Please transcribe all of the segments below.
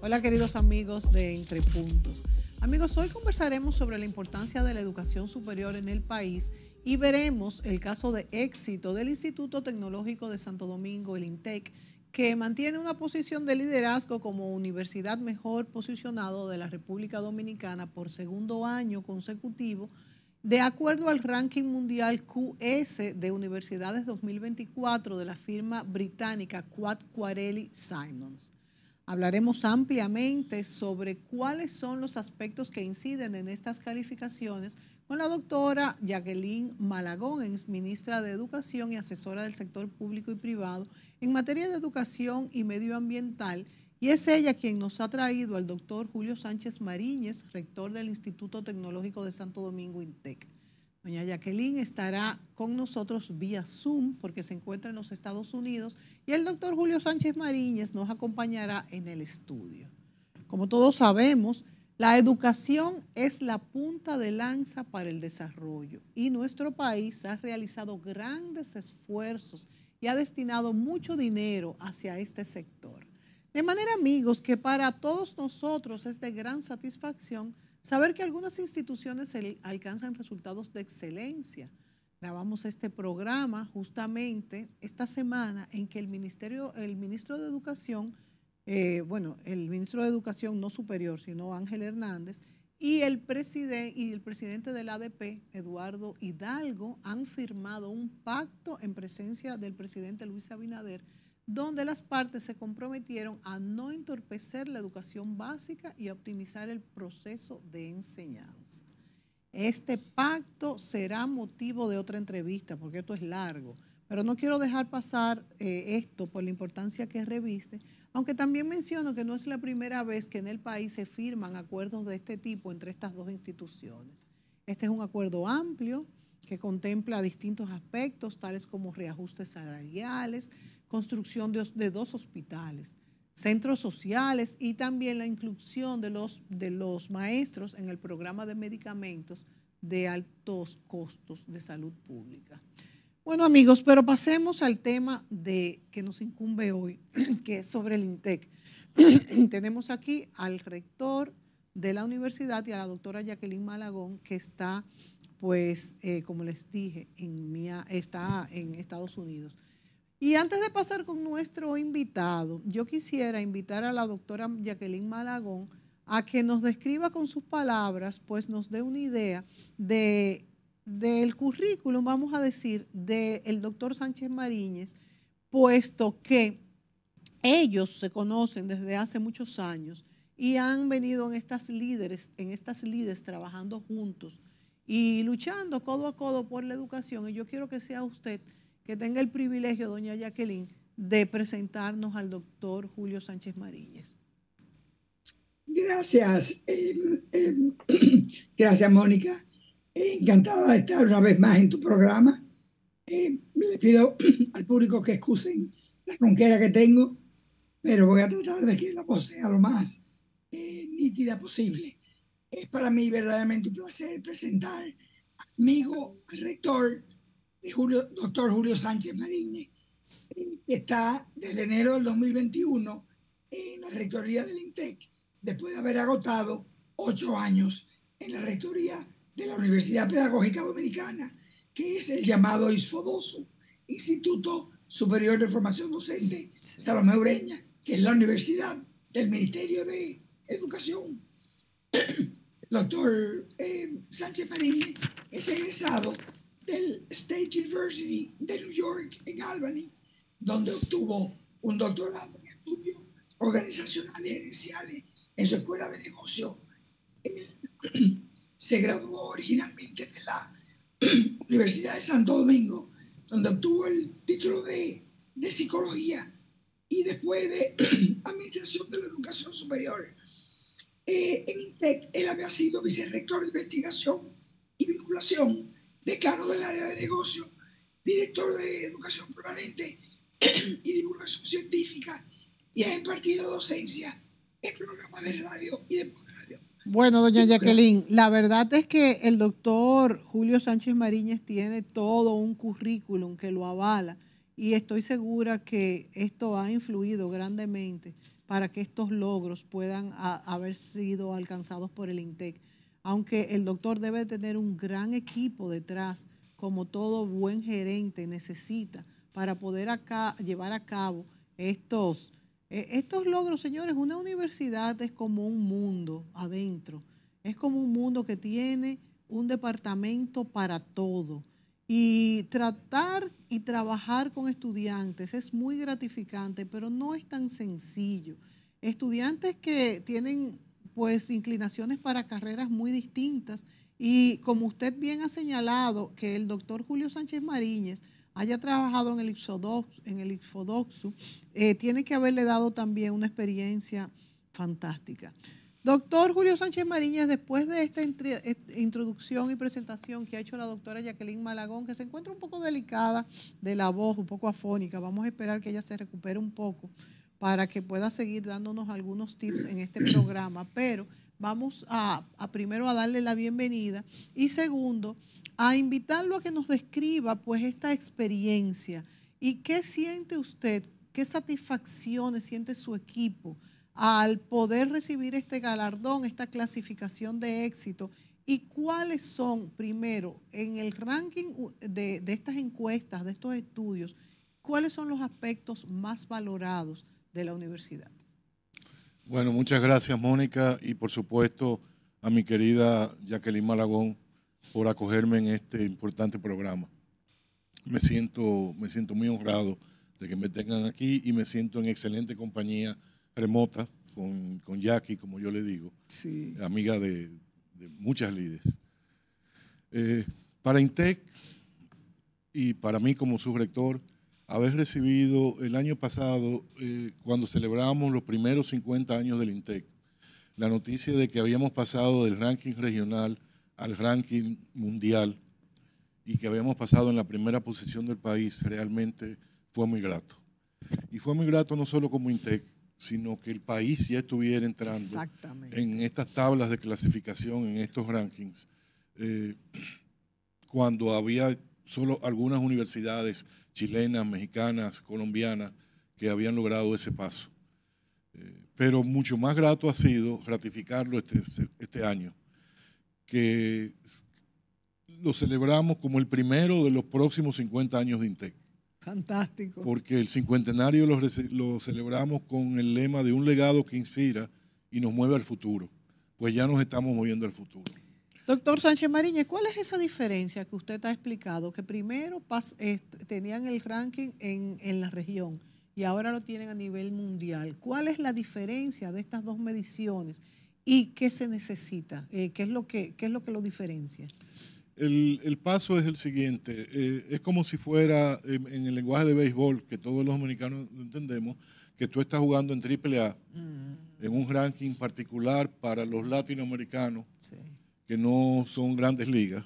Hola queridos amigos de Entre Puntos. Amigos, hoy conversaremos sobre la importancia de la educación superior en el país y veremos el caso de éxito del Instituto Tecnológico de Santo Domingo, el INTEC, que mantiene una posición de liderazgo como universidad mejor posicionado de la República Dominicana por segundo año consecutivo, de acuerdo al ranking mundial QS de universidades 2024 de la firma británica Quad Quarelli Simons. Hablaremos ampliamente sobre cuáles son los aspectos que inciden en estas calificaciones con la doctora Jacqueline Malagón, ministra de Educación y asesora del sector público y privado, en materia de educación y medioambiental y es ella quien nos ha traído al doctor Julio Sánchez Maríñez, rector del Instituto Tecnológico de Santo Domingo INTEC. Doña Jacqueline estará con nosotros vía Zoom porque se encuentra en los Estados Unidos y el doctor Julio Sánchez Maríñez nos acompañará en el estudio. Como todos sabemos, la educación es la punta de lanza para el desarrollo y nuestro país ha realizado grandes esfuerzos y ha destinado mucho dinero hacia este sector. De manera, amigos, que para todos nosotros es de gran satisfacción saber que algunas instituciones alcanzan resultados de excelencia. Grabamos este programa justamente esta semana en que el, ministerio, el ministro de Educación, eh, bueno, el ministro de Educación no superior, sino Ángel Hernández, y el, presidente y el presidente del ADP, Eduardo Hidalgo, han firmado un pacto en presencia del presidente Luis Abinader, donde las partes se comprometieron a no entorpecer la educación básica y a optimizar el proceso de enseñanza. Este pacto será motivo de otra entrevista, porque esto es largo, pero no quiero dejar pasar eh, esto por la importancia que reviste, aunque también menciono que no es la primera vez que en el país se firman acuerdos de este tipo entre estas dos instituciones. Este es un acuerdo amplio que contempla distintos aspectos, tales como reajustes salariales, construcción de, dos hospitales, centros sociales y también la inclusión de los maestros en el programa de medicamentos de altos costos de salud pública. Bueno, amigos, pero pasemos al tema de que nos incumbe hoy, que es sobre el INTEC. Tenemos aquí al rector de la universidad y a la doctora Jacqueline Malagón, que está, pues, eh, como les dije, en mía, está en Estados Unidos. Y antes de pasar con nuestro invitado, yo quisiera invitar a la doctora Jacqueline Malagón a que nos describa con sus palabras, pues nos dé una idea de del currículum, vamos a decir, del doctor Sánchez Mariñez, puesto que ellos se conocen desde hace muchos años y han venido en estas líderes, en estas líderes trabajando juntos y luchando codo a codo por la educación. Y yo quiero que sea usted que tenga el privilegio, doña Jacqueline, de presentarnos al doctor Julio Sánchez Mariñez. Gracias, eh, eh, gracias Mónica. Encantada de estar una vez más en tu programa. Eh, Les pido al público que excusen la ronquera que tengo, pero voy a tratar de que la voz sea lo más eh, nítida posible. Es para mí verdaderamente un placer presentar al amigo, al rector, de Julio, doctor Julio Sánchez Mariñez, eh, que está desde enero del 2021 en la rectoría del INTEC, después de haber agotado ocho años en la rectoría de la Universidad Pedagógica Dominicana, que es el llamado ISFODOSO, Instituto Superior de Formación Docente Salomé Ureña, que es la universidad del Ministerio de Educación. El doctor eh, Sánchez Marín es egresado del State University de New York en Albany, donde obtuvo un doctorado en estudios organizacionales y gerenciales en su escuela de negocios se graduó originalmente de la Universidad de Santo Domingo, donde obtuvo el título de, psicología y después de Administración de la Educación Superior. Eh, en INTEC, él había sido vicerrector de investigación y vinculación, decano del área de negocio, director de educación permanente y divulgación científica, y ha impartido docencia en programas de radio y de postradio. Bueno, doña Jacqueline, la verdad es que el doctor Julio Sánchez Mariñez tiene todo un currículum que lo avala y estoy segura que esto ha influido grandemente para que estos logros puedan haber sido alcanzados por el INTEC. Aunque el doctor debe tener un gran equipo detrás, como todo buen gerente necesita para poder acá, llevar a cabo estos e, estos logros, señores, una universidad es como un mundo adentro, es como un mundo que tiene un departamento para todo. Y tratar y trabajar con estudiantes es muy gratificante, pero no es tan sencillo. Estudiantes que tienen pues inclinaciones para carreras muy distintas y como usted bien ha señalado que el doctor Julio Sánchez Mariñez, haya trabajado en el en el Ixodoxo, eh, tiene que haberle dado también una experiencia fantástica. Doctor Julio Sánchez Mariñas, después de esta introducción y presentación que ha hecho la doctora Jacqueline Malagón, que se encuentra un poco delicada de la voz, un poco afónica, vamos a esperar que ella se recupere un poco para que pueda seguir dándonos algunos tips en este programa, pero Vamos a, primero a darle la bienvenida y segundo a invitarlo a que nos describa pues esta experiencia y qué siente usted, qué satisfacciones siente su equipo al poder recibir este galardón, esta clasificación de éxito y cuáles son primero en el ranking de estas encuestas, de estos estudios, cuáles son los aspectos más valorados de la universidad. Bueno, muchas gracias Mónica y por supuesto a mi querida Jacqueline Malagón por acogerme en este importante programa. Me siento, me siento muy honrado de que me tengan aquí y me siento en excelente compañía remota con, Jackie, como yo le digo, sí. amiga de, muchas líderes. Eh, para INTEC y para mí como subrector, haber recibido el año pasado, eh, cuando celebrábamos los primeros 50 años del INTEC, la noticia de que habíamos pasado del ranking regional al ranking mundial y que habíamos pasado en la primera posición del país, realmente fue muy grato. Y fue muy grato no solo como INTEC, sino que el país ya estuviera entrando en estas tablas de clasificación, en estos rankings, eh, cuando había solo algunas universidades chilenas, mexicanas, colombianas, que habían logrado ese paso. Eh, pero mucho más grato ha sido ratificarlo este, este, año, que lo celebramos como el primero de los próximos 50 años de INTEC. Fantástico. Porque el cincuentenario lo, lo, celebramos con el lema de un legado que inspira y nos mueve al futuro. Pues ya nos estamos moviendo al futuro. Doctor Sánchez Mariñez, ¿cuál es esa diferencia que usted ha explicado? Que primero tenían el ranking en, la región y ahora lo tienen a nivel mundial. ¿Cuál es la diferencia de estas dos mediciones y qué se necesita? Eh, ¿qué, es lo que, es lo que diferencia? El, paso es el siguiente. Eh, es como si fuera en, el lenguaje de béisbol, que todos los dominicanos entendemos, que tú estás jugando en AAA, A mm. en un ranking particular para los latinoamericanos. Sí que no son grandes ligas.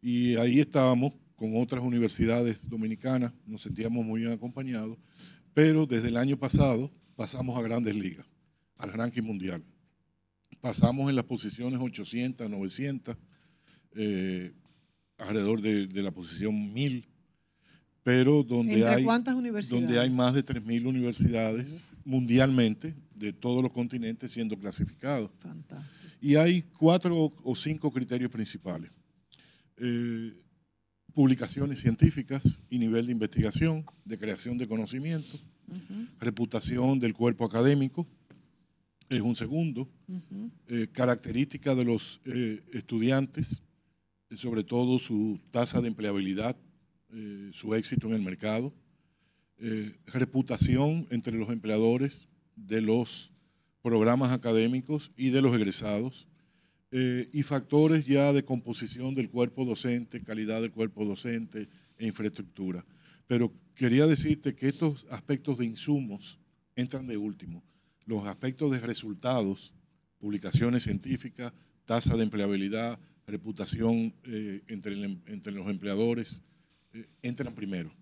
Y ahí estábamos con otras universidades dominicanas, nos sentíamos muy bien acompañados, pero desde el año pasado pasamos a grandes ligas, al ranking mundial. Pasamos en las posiciones 800, 900, eh, alrededor de, la posición 1000, pero donde, hay, donde hay más de 3.000 universidades mundialmente de todos los continentes siendo clasificados. Fantástico. Y hay cuatro o cinco criterios principales. Eh, publicaciones científicas y nivel de investigación, de creación de conocimiento, reputación del cuerpo académico, es un segundo, eh, característica de los eh, estudiantes, sobre todo su tasa de empleabilidad, su éxito en el mercado, reputación entre los empleadores de los programas académicos y de los egresados, eh, y factores ya de composición del cuerpo docente, calidad del cuerpo docente e infraestructura. Pero quería decirte que estos aspectos de insumos entran de último. Los aspectos de resultados, publicaciones científicas, tasa de empleabilidad, reputación eh, em, entre, los empleadores, eh, entran primero.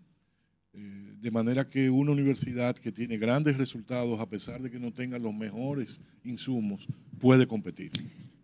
Eh, de manera que una universidad que tiene grandes resultados, a pesar de que no tenga los mejores insumos, puede competir.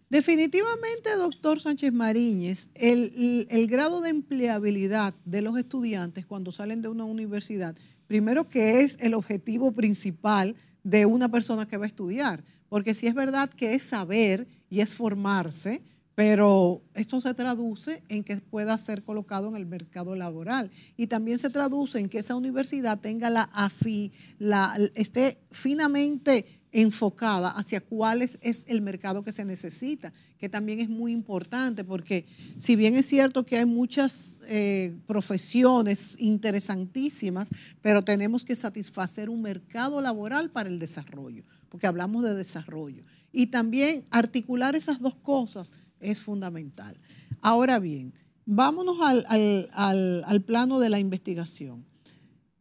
Definitivamente, doctor Sánchez Mariñez, el, el, grado de empleabilidad de los estudiantes cuando salen de una universidad, primero que es el objetivo principal de una persona que va a estudiar, porque si es verdad que es saber y es formarse, pero esto se traduce en que pueda ser colocado en el mercado laboral y también se traduce en que esa universidad tenga la afi, la, esté finamente enfocada hacia cuál es, el mercado que se necesita, que también es muy importante, porque si bien es cierto que hay muchas eh, profesiones interesantísimas, pero tenemos que satisfacer un mercado laboral para el desarrollo, porque hablamos de desarrollo. Y también articular esas dos cosas es fundamental. Ahora bien, vámonos al, plano de la investigación.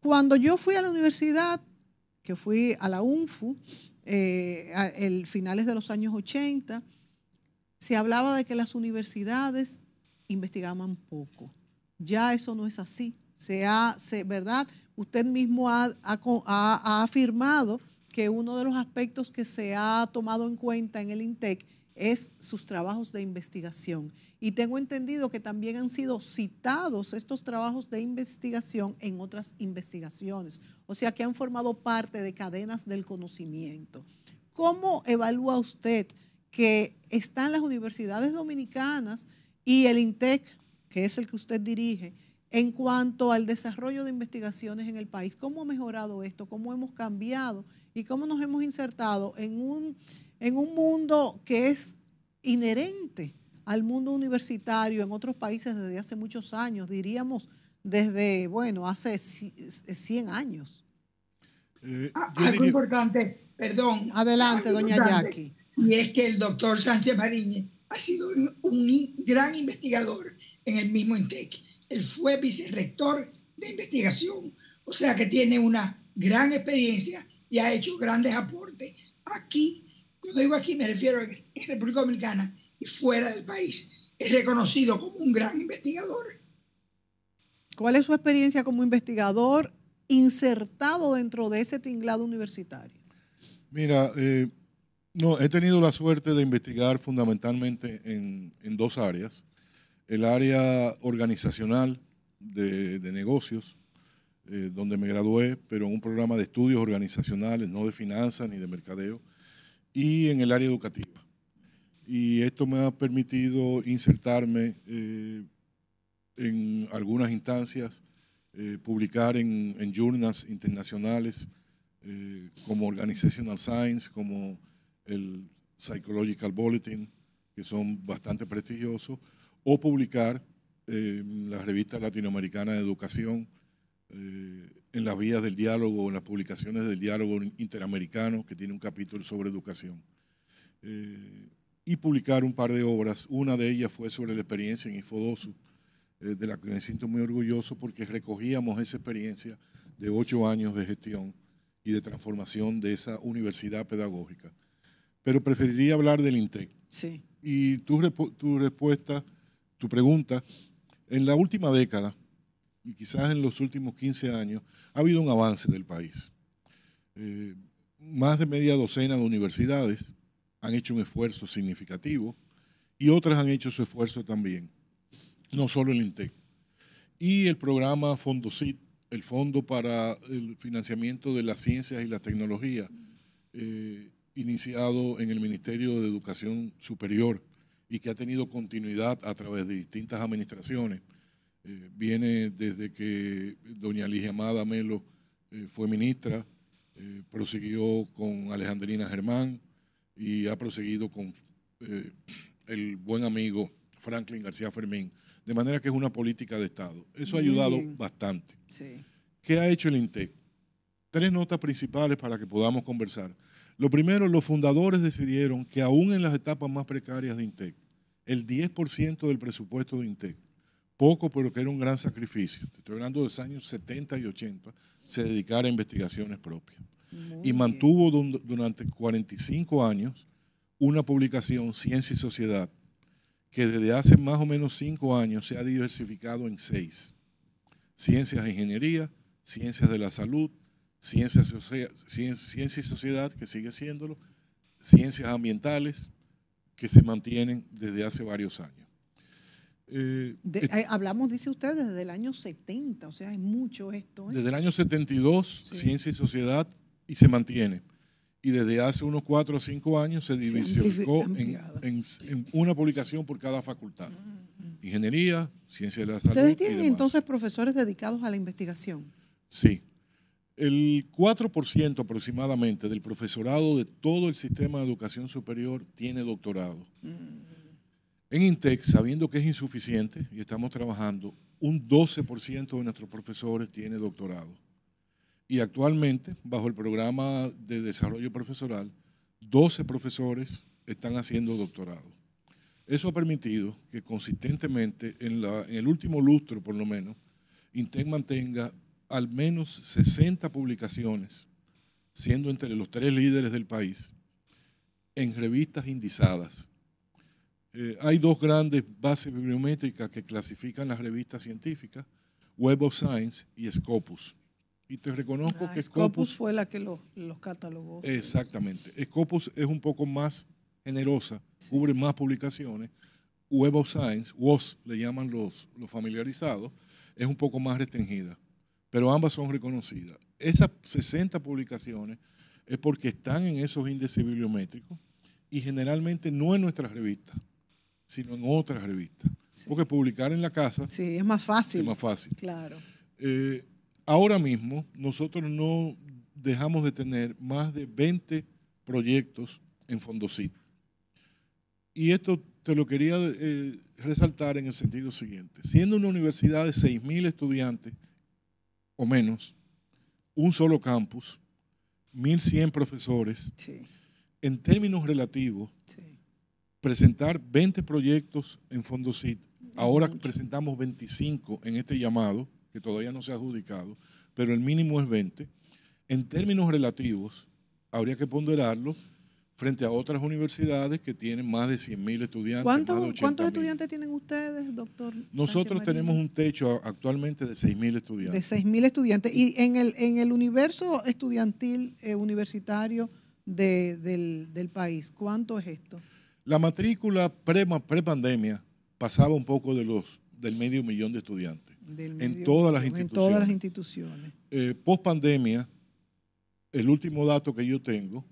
Cuando yo fui a la universidad, que fui a la UNFU, eh, a, el, finales de los años 80, se hablaba de que las universidades investigaban poco. Ya eso no es así. Se ¿verdad? Usted mismo ha, ha, ha afirmado que uno de los aspectos que se ha tomado en cuenta en el INTEC es sus trabajos de investigación. Y tengo entendido que también han sido citados estos trabajos de investigación en otras investigaciones, o sea que han formado parte de cadenas del conocimiento. ¿Cómo evalúa usted que están las universidades dominicanas y el INTEC, que es el que usted dirige, en cuanto al desarrollo de investigaciones en el país? ¿Cómo ha mejorado esto? ¿Cómo hemos cambiado? ¿Y cómo nos hemos insertado en un en un mundo que es inherente al mundo universitario en otros países desde hace muchos años, diríamos desde, bueno, hace 100 eh, años. Eh, ah, algo importante, perdón. Adelante, doña Jackie. Y es que el doctor Sánchez Mariñez ha sido un, gran investigador en el mismo INTEC. Él fue vicerrector de investigación, o sea que tiene una gran experiencia y ha hecho grandes aportes aquí cuando digo aquí me refiero a que en República Dominicana y fuera del país es reconocido como un gran investigador. ¿Cuál es su experiencia como investigador insertado dentro de ese tinglado universitario? Mira, eh, no, he tenido la suerte de investigar fundamentalmente en, dos áreas. El área organizacional de, negocios, eh, donde me gradué, pero en un programa de estudios organizacionales, no de finanzas ni de mercadeo, y en el área educativa. Y esto me ha permitido insertarme eh, en algunas instancias, eh, publicar en, en journals internacionales eh, como Organizational Science, como el Psychological Bulletin, que son bastante prestigiosos, o publicar en la revista latinoamericana de educación, en las vías del diálogo, en las publicaciones del diálogo interamericano, que tiene un capítulo sobre educación. Eh, y publicar un par de obras. Una de ellas fue sobre la experiencia en Infodosu, eh, de la que me siento muy orgulloso porque recogíamos esa experiencia de ocho años de gestión y de transformación de esa universidad pedagógica. Pero preferiría hablar del INTEC. Sí. Y tu, tu respuesta, tu pregunta, en la última década, y quizás en los últimos 15 años, ha habido un avance del país. Eh, más de media docena de universidades han hecho un esfuerzo significativo y otras han hecho su esfuerzo también, no solo el INTEC. Y el programa FondoCIT, el Fondo para el Financiamiento de las Ciencias y la Tecnología, eh, iniciado en el Ministerio de Educación Superior y que ha tenido continuidad a través de distintas administraciones eh, viene desde que doña Ligia Amada Melo eh, fue ministra, eh, prosiguió con Alejandrina Germán y ha proseguido con el buen amigo Franklin García Fermín. De manera que es una política de Estado. Eso ha ayudado bastante. ¿Qué ha hecho el INTEC? Tres notas principales para que podamos conversar. Lo primero, los fundadores decidieron que aún en las etapas más precarias de INTEC, el 10% del presupuesto de INTEC poco, pero que era un gran sacrificio, estoy hablando de los años 70 y 80, se dedicara a investigaciones propias. y mantuvo durante 45 años una publicación, Ciencia y Sociedad, que desde hace más o menos 5 años se ha diversificado en 6. Ciencias de Ingeniería, Ciencias de la Salud, Ciencias, Ciencia y Sociedad, que sigue siéndolo, Ciencias Ambientales, que se mantienen desde hace varios años. Eh, eh, hablamos, dice usted, desde el año 70, o sea, es mucho esto. ¿eh? Desde el año 72, Ciencia y Sociedad, y se mantiene. Y desde hace unos cuatro o cinco años se diversificó en, una publicación por cada facultad. Mm, mm. Ingeniería, Ciencia de la Salud. ¿Ustedes tienen entonces profesores dedicados a la investigación? Sí. El 4% aproximadamente del profesorado de todo el sistema de educación superior tiene doctorado. Mm. En Intec, sabiendo que es insuficiente, y estamos trabajando, un 12% de nuestros profesores tiene doctorado. Y actualmente, bajo el programa de desarrollo profesoral, 12 profesores están haciendo doctorado. Eso ha permitido que consistentemente, en, el último lustro por lo menos, Intec mantenga al menos 60 publicaciones, siendo entre los tres líderes del país, en revistas indizadas eh, hay dos grandes bases bibliométricas que clasifican las revistas científicas, Web of Science y Scopus. Y te reconozco ah, que Scopus, fue la que los, catalogó. Exactamente. Scopus es un poco más generosa, cubre más publicaciones. Web of Science, WOS le llaman los, los familiarizados, es un poco más restringida, pero ambas son reconocidas. Esas 60 publicaciones es porque están en esos índices bibliométricos y generalmente no en nuestras revistas sino en otras revistas. Porque publicar en la casa. Sí, es más fácil. Es más fácil. Claro. Eh, ahora mismo, nosotros no dejamos de tener más de 20 proyectos en Fondosit. Y esto te lo quería eh, resaltar en el sentido siguiente. Siendo una universidad de 6.000 estudiantes o menos, un solo campus, 1.100 profesores, en términos relativos, presentar 20 proyectos en fondo CIT, Ahora presentamos 25 en este llamado, que todavía no se ha adjudicado, pero el mínimo es 20. En términos relativos, habría que ponderarlo frente a otras universidades que tienen más de 100.000 estudiantes. ¿Cuántos, estudiantes tienen ustedes, doctor? Nosotros tenemos un techo actualmente de 6.000 estudiantes. De 6.000 estudiantes. Y en el, en el universo estudiantil eh, universitario del país, ¿cuánto es esto? La matrícula pre-pandemia pasaba un poco de los, del medio millón de estudiantes en, todas las instituciones. todas las instituciones. Eh, post pandemia, el último dato que yo tengo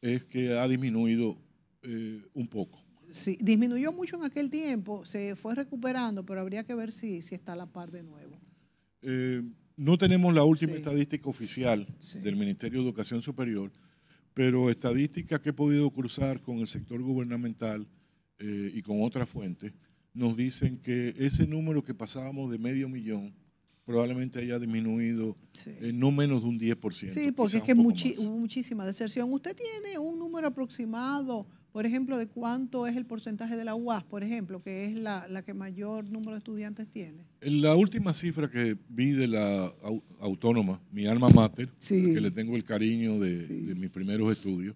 es que ha disminuido eh, un poco. Sí, disminuyó mucho en aquel tiempo, se fue recuperando, pero habría que ver si, si está a la par de nuevo. Eh, no tenemos la última estadística oficial del Ministerio de Educación Superior, pero estadísticas que he podido cruzar con el sector gubernamental eh, y con otras fuentes nos dicen que ese número que pasábamos de medio millón probablemente haya disminuido en no menos de un 10%. Sí, porque es que muchísima deserción. ¿Usted tiene un número aproximado por ejemplo, de cuánto es el porcentaje de la UAS, por ejemplo, que es la, que mayor número de estudiantes tiene? La última cifra que vi de la autónoma, mi alma mater, que le tengo el cariño de, mis primeros estudios,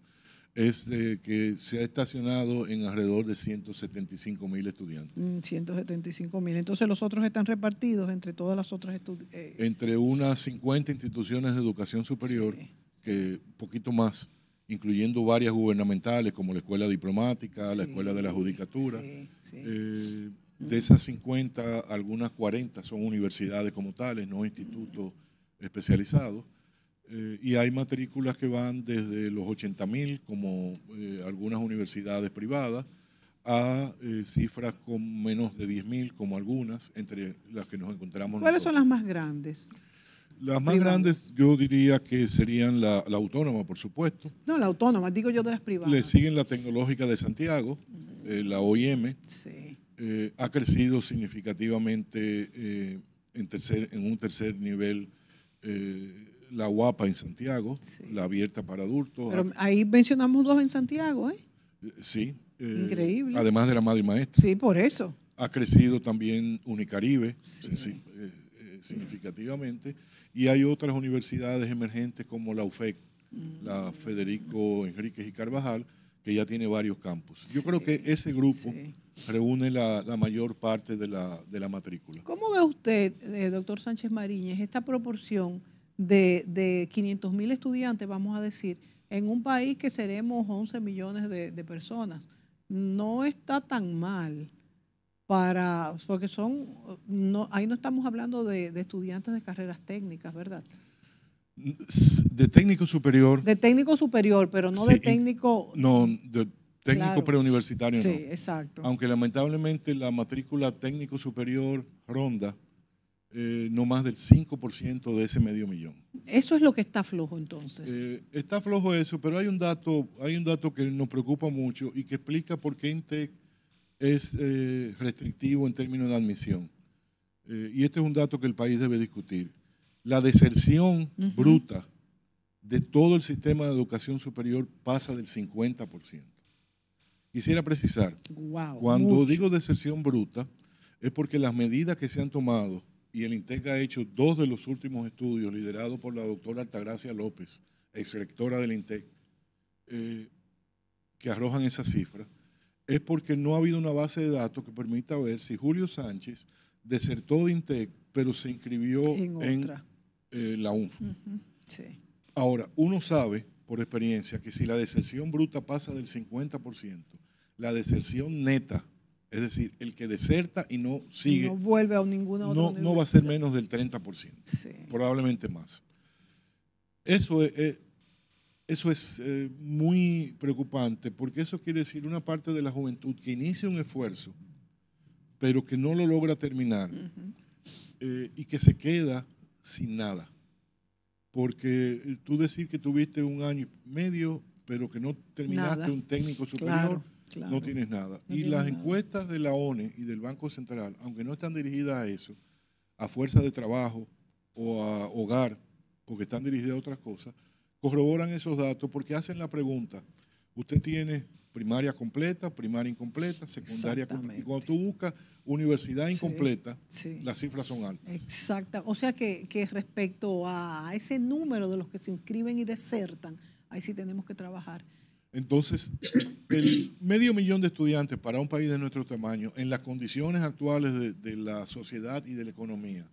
es de que se ha estacionado en alrededor de 175 mil estudiantes. 175 mm, mil. Entonces los otros están repartidos entre todas las otras eh, Entre unas 50 instituciones de educación superior, que poquito más incluyendo varias gubernamentales como la Escuela Diplomática, la Escuela de la Judicatura. Eh, de esas 50, algunas 40 son universidades como tales, no institutos especializados. Eh, y hay matrículas que van desde los 80 mil, como eh, algunas universidades privadas, a cifras con menos de 10.000 mil, como algunas, entre las que nos encontramos. ¿Cuáles son las más grandes? Las más grandes yo diría que serían la, autónoma, por supuesto. No, la autónoma, digo yo de las privadas. Le siguen la tecnológica de Santiago, eh, la OIM. Sí. Eh, ha crecido significativamente eh, en, tercer, en un tercer nivel la UAPA en Santiago, la abierta para adultos. ahí mencionamos dos en Santiago, ¿eh? Sí. Increíble. Además de la madre y maestra. Sí, por eso. Ha crecido también Unicaribe sí. significativamente y hay otras universidades emergentes como la UFEC, la mm. Federico Enríquez y Carvajal, que ya tiene varios campus. Yo creo que ese grupo reúne la, mayor parte de la, de la, matrícula. ¿Cómo ve usted, eh, doctor Sánchez Mariñez, esta proporción de, de 500 mil estudiantes, vamos a decir, en un país que seremos 11 millones de, de personas? No está tan mal para, porque son, no, ahí no estamos hablando de, estudiantes de carreras técnicas, ¿verdad? De técnico superior. De técnico superior, pero no de técnico. No, de técnico preuniversitario preuniversitario. Sí, exacto. Aunque lamentablemente la matrícula técnico superior ronda eh, no más del 5% de ese medio millón. Eso es lo que está flojo entonces. Eh, está flojo eso, pero hay un dato, hay un dato que nos preocupa mucho y que explica por qué Intec es eh, restrictivo en términos de admisión. Eh, y este es un dato que el país debe discutir. La deserción bruta de todo el sistema de educación superior pasa del 50%. Quisiera precisar, cuando digo deserción bruta, es porque las medidas que se han tomado, y el INTEC ha hecho dos de los últimos estudios liderados por la doctora Altagracia López, ex rectora del INTEC, eh, que arrojan esa cifra, es porque no ha habido una base de datos que permita ver si Julio Sánchez desertó de INTEC, pero se inscribió en, eh, la UNF. Ahora, uno sabe por experiencia que si la deserción bruta pasa del 50%, la deserción neta, es decir, el que deserta y no sigue. no vuelve a ninguna otra. No, no va a ser menos del 30%, probablemente más. Eso es, eso es eh, muy preocupante porque eso quiere decir una parte de la juventud que inicia un esfuerzo, pero que no lo logra terminar eh, y que se queda sin nada. Porque eh, tú decir que tuviste un año y medio, pero que no terminaste un técnico superior, no tienes nada. y las encuestas de la ONE y del Banco Central, aunque no están dirigidas a eso, a fuerza de trabajo o a hogar, porque están dirigidas a otras cosas, corroboran esos datos porque hacen la pregunta, usted tiene primaria completa, primaria incompleta, secundaria completa. Y cuando tú buscas universidad incompleta, las cifras son altas. Exacta. O sea que, respecto a ese número de los que se inscriben y desertan, ahí sí tenemos que trabajar. Entonces, el medio millón de estudiantes para un país de nuestro tamaño, en las condiciones actuales de la sociedad y de la economía,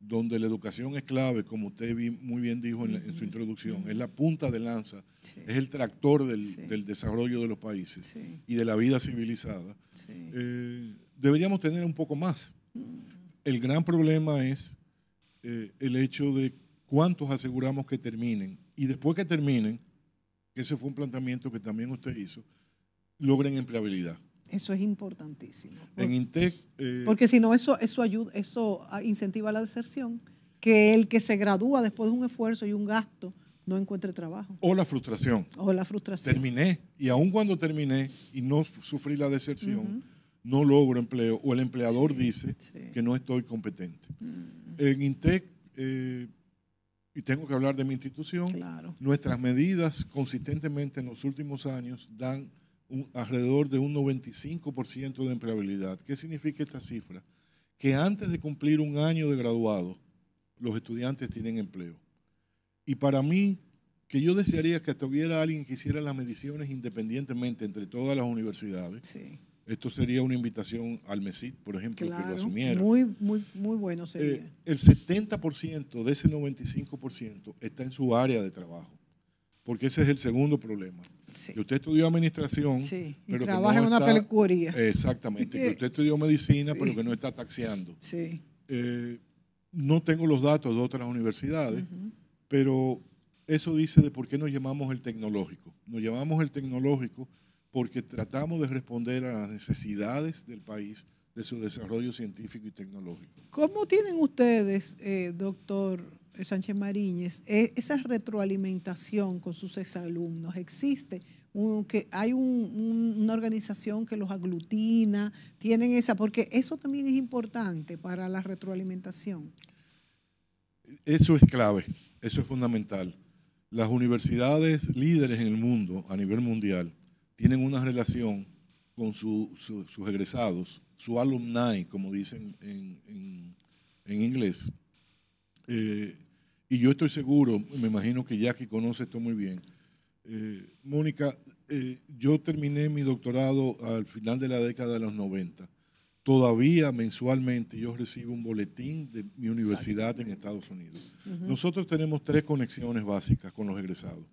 donde la educación es clave, como usted muy bien dijo en, su introducción, es la punta de lanza, es el tractor del, desarrollo de los países y de la vida civilizada, eh, deberíamos tener un poco más. El gran problema es eh, el hecho de cuántos aseguramos que terminen y después que terminen, que ese fue un planteamiento que también usted hizo, logren empleabilidad. Eso es importantísimo. Porque, en Intec, eh, porque si no, eso, eso, ayuda, eso ah, incentiva la deserción, que el que se gradúa después de un esfuerzo y un gasto no encuentre trabajo. O la frustración. O la frustración. Terminé, y aun cuando terminé y no sufrí la deserción, no logro empleo, o el empleador dice que no estoy competente. Mm. En Intec, eh, y tengo que hablar de mi institución, nuestras medidas consistentemente en los últimos años dan un, alrededor de un 95% de empleabilidad. ¿Qué significa esta cifra? Que antes de cumplir un año de graduado, los estudiantes tienen empleo. Y para mí, que yo desearía que hubiera alguien que hiciera las mediciones independientemente entre todas las universidades. Esto sería una invitación al MESIT, por ejemplo, que lo asumiera. Muy, muy, muy bueno eh, sería. el 70% de ese 95% está en su área de trabajo porque ese es el segundo problema. Que usted estudió administración, pero trabaja en una peluquería. Exactamente, que usted estudió medicina, pero que no está taxeando. Sí. Eh, no tengo los datos de otras universidades, pero eso dice de por qué nos llamamos el tecnológico. Nos llamamos el tecnológico porque tratamos de responder a las necesidades del país de su desarrollo científico y tecnológico. ¿Cómo tienen ustedes, eh, doctor Sánchez Mariñez, e, esa retroalimentación con sus exalumnos existe. que hay una organización que los aglutina, tienen esa, porque eso también es importante para la retroalimentación. Eso es clave, eso es fundamental. Las universidades líderes en el mundo, a nivel mundial, tienen una relación con sus egresados, su alumni, como dicen en, inglés, eh, y yo estoy seguro, me imagino que Jackie conoce esto muy bien. Eh, Mónica, eh, yo terminé mi doctorado al final de la década de los 90. Todavía mensualmente yo recibo un boletín de mi universidad en Estados Unidos. Nosotros tenemos tres conexiones básicas con los egresados.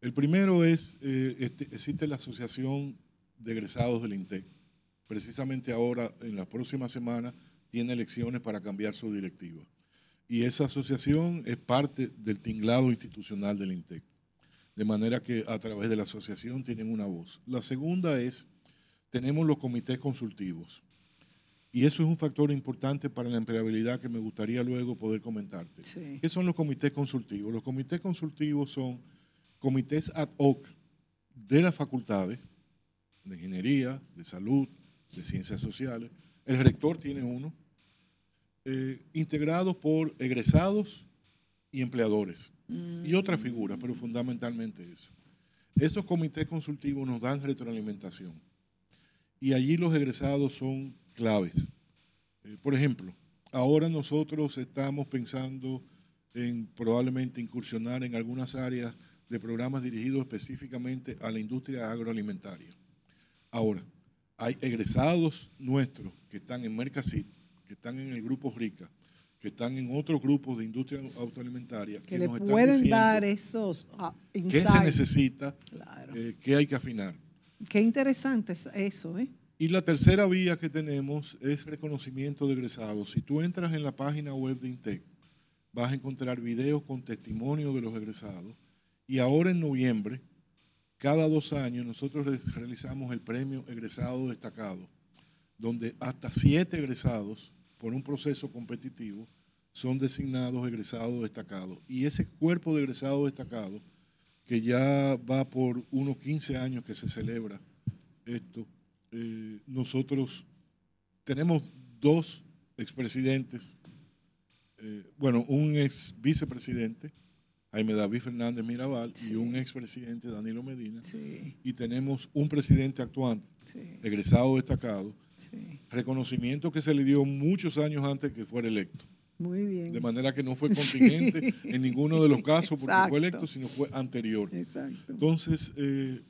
El primero es, eh, este, existe la Asociación de Egresados del INTEC. Precisamente ahora, en las próximas semanas, tiene elecciones para cambiar su directiva y esa asociación es parte del tinglado institucional del INTEC. De manera que a través de la asociación tienen una voz. La segunda es, tenemos los comités consultivos. Y eso es un factor importante para la empleabilidad que me gustaría luego poder comentarte. ¿Qué son los comités consultivos? Los comités consultivos son comités ad hoc de las facultades de ingeniería, de salud, de ciencias sociales. El rector tiene uno, eh, integrado por egresados y empleadores y otras figuras, pero fundamentalmente eso. Esos comités consultivos nos dan retroalimentación y allí los egresados son claves. Eh, por ejemplo, ahora nosotros estamos pensando en probablemente incursionar en algunas áreas de programas dirigidos específicamente a la industria agroalimentaria. Ahora, hay egresados nuestros que están en Mercasit que están en el grupo RICA, que están en otros grupos de industria autoalimentaria, que, nos están pueden dar esos ah, insights. qué se necesita, claro. Eh, qué hay que afinar. Qué interesante eso, ¿eh? Y la tercera vía que tenemos es reconocimiento de egresados. Si tú entras en la página web de INTEC, vas a encontrar videos con testimonio de los egresados. Y ahora en noviembre, cada dos años, nosotros realizamos el premio egresado destacado donde hasta siete egresados por un proceso competitivo son designados egresados destacados. Y ese cuerpo de egresados destacados, que ya va por unos 15 años que se celebra esto, eh, nosotros tenemos dos expresidentes, eh, bueno, un ex vicepresidente, Jaime David Fernández Mirabal, y un expresidente, Danilo Medina, y tenemos un presidente actuante, egresado destacado, Reconocimiento que se le dio muchos años antes que fuera electo. Muy bien. De manera que no fue contingente en ninguno de los casos porque fue electo, sino fue anterior. Exacto. Entonces, eh,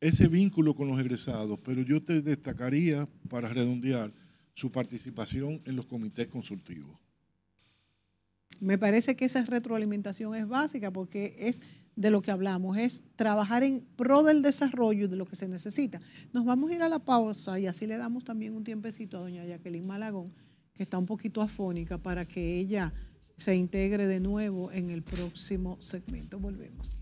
ese vínculo con los egresados, pero yo te destacaría, para redondear, su participación en los comités consultivos. Me parece que esa retroalimentación es básica porque es de lo que hablamos, es trabajar en pro del desarrollo de lo que se necesita. Nos vamos a ir a la pausa y así le damos también un tiempecito a doña Jacqueline Malagón, que está un poquito afónica, para que ella se integre de nuevo en el próximo segmento. Volvemos.